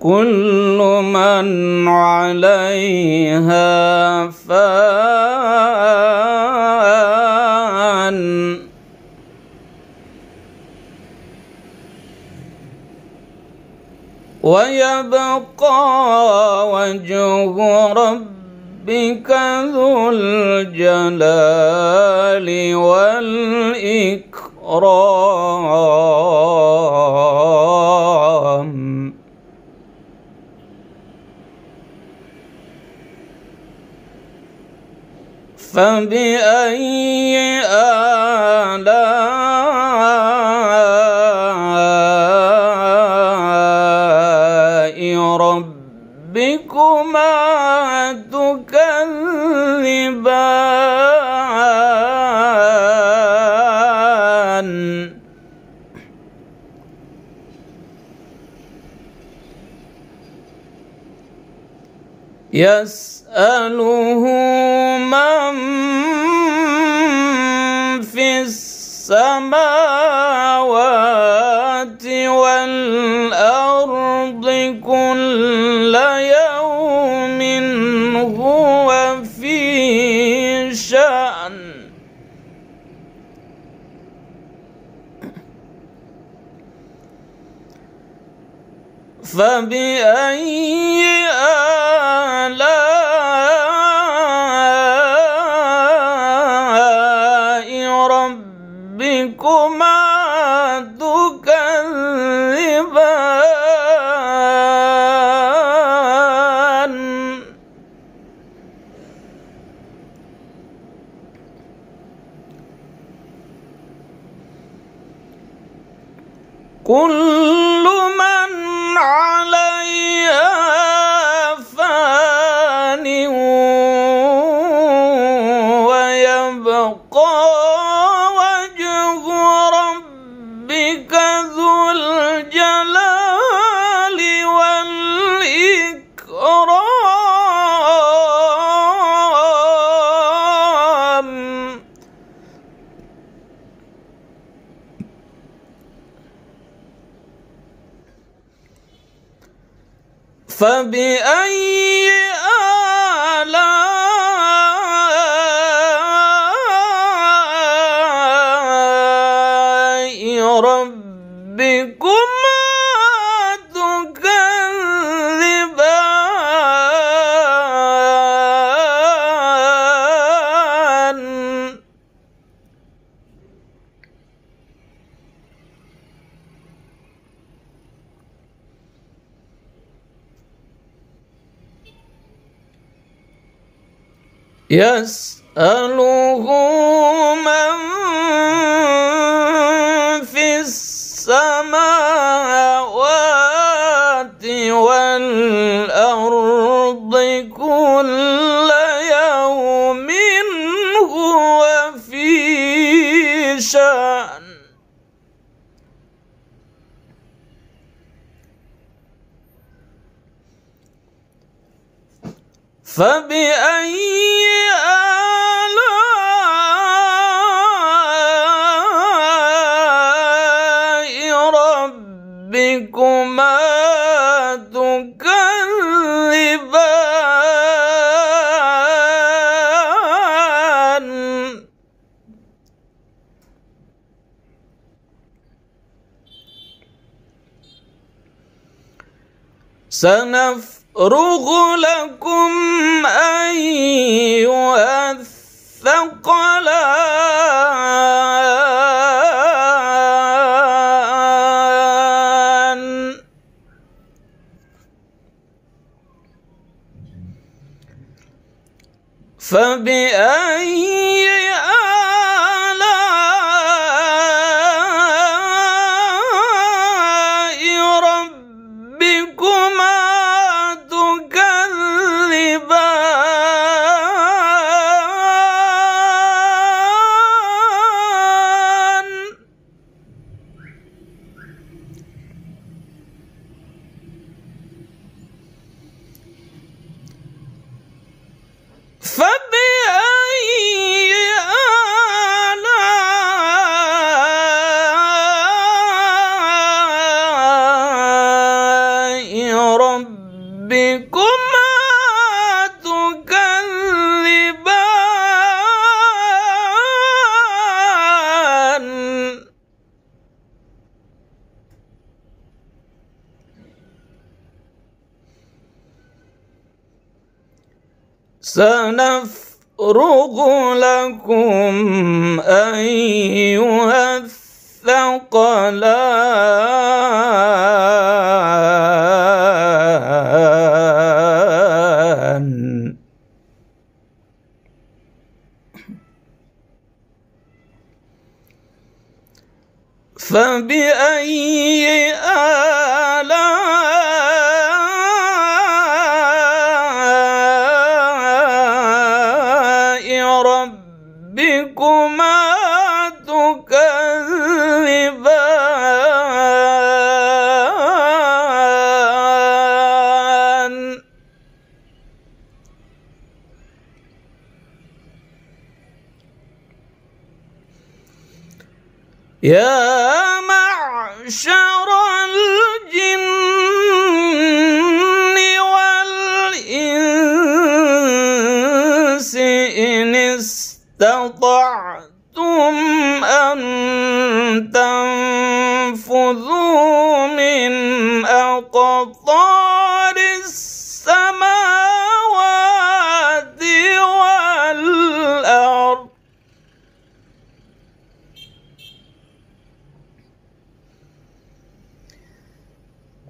كل من عليها فان ويبقى وجه ربك ذو الجلال والإكرام فبأي آلاء ربكما تكذبان يسأله السماوات والأرض كل يوم هو في شأن فبأي كل من عليها Fabi. Ai! يسأله من في السماوات والأرض كل يوم هو في شأن فبأي سنفرغ لكم أيها الثقلان فبأي سنفرغ لكم أيها الثقلان فبأي آه يا معشر الجن والإنس إن استطعتم أن تنفذوا من أقطار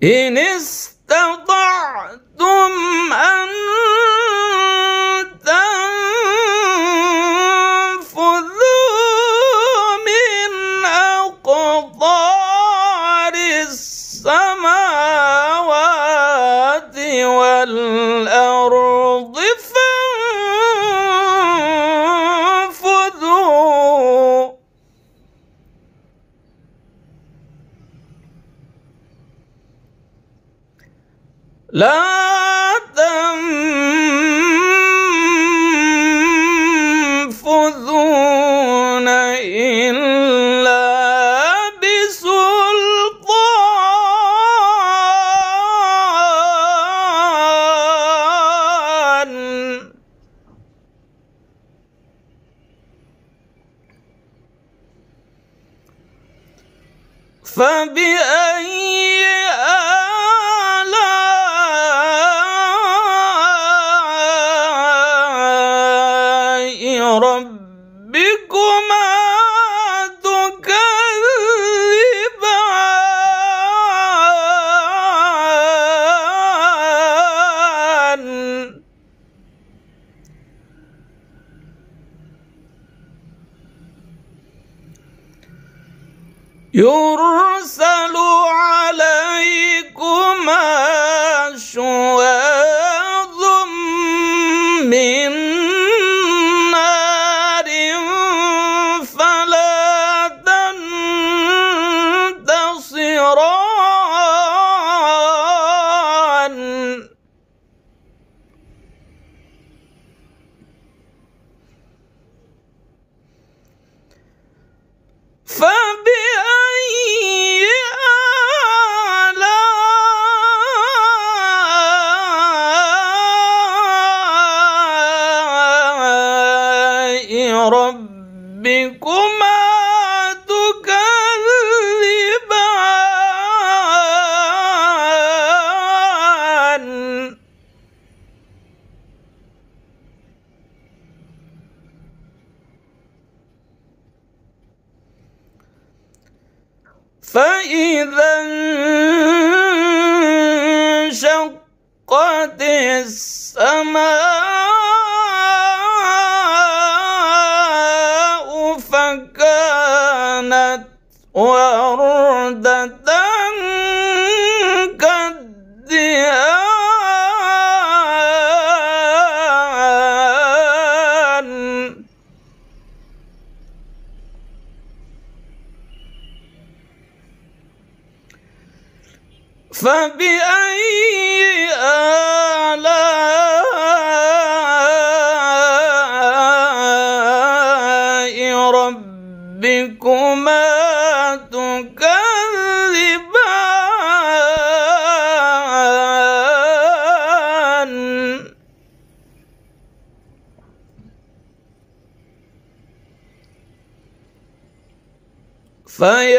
إن استطعتم أن لا تنفذون إلا بسلطان فبأي يرى فإذا انشقت السماء فبأي آلاء ربكما تكذبان فيا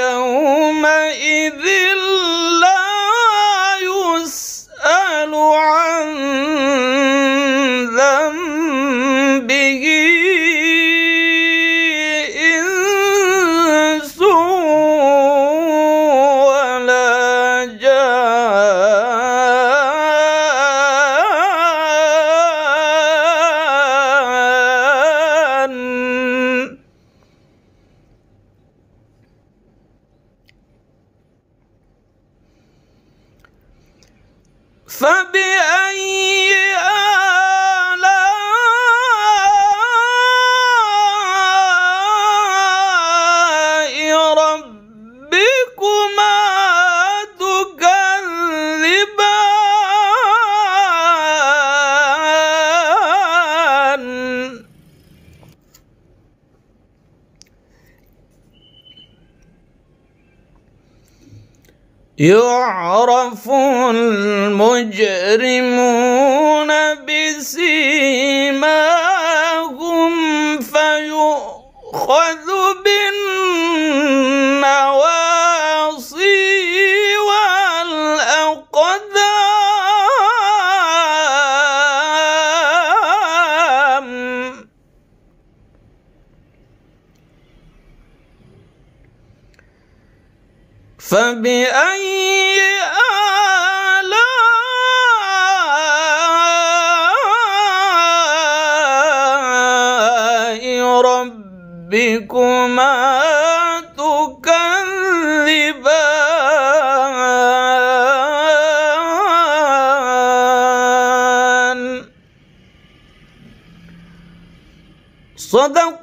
فبأي يعرف المجرمون بسيماهم فيؤخذ فبأي آلاء ربكما تكذبان صدق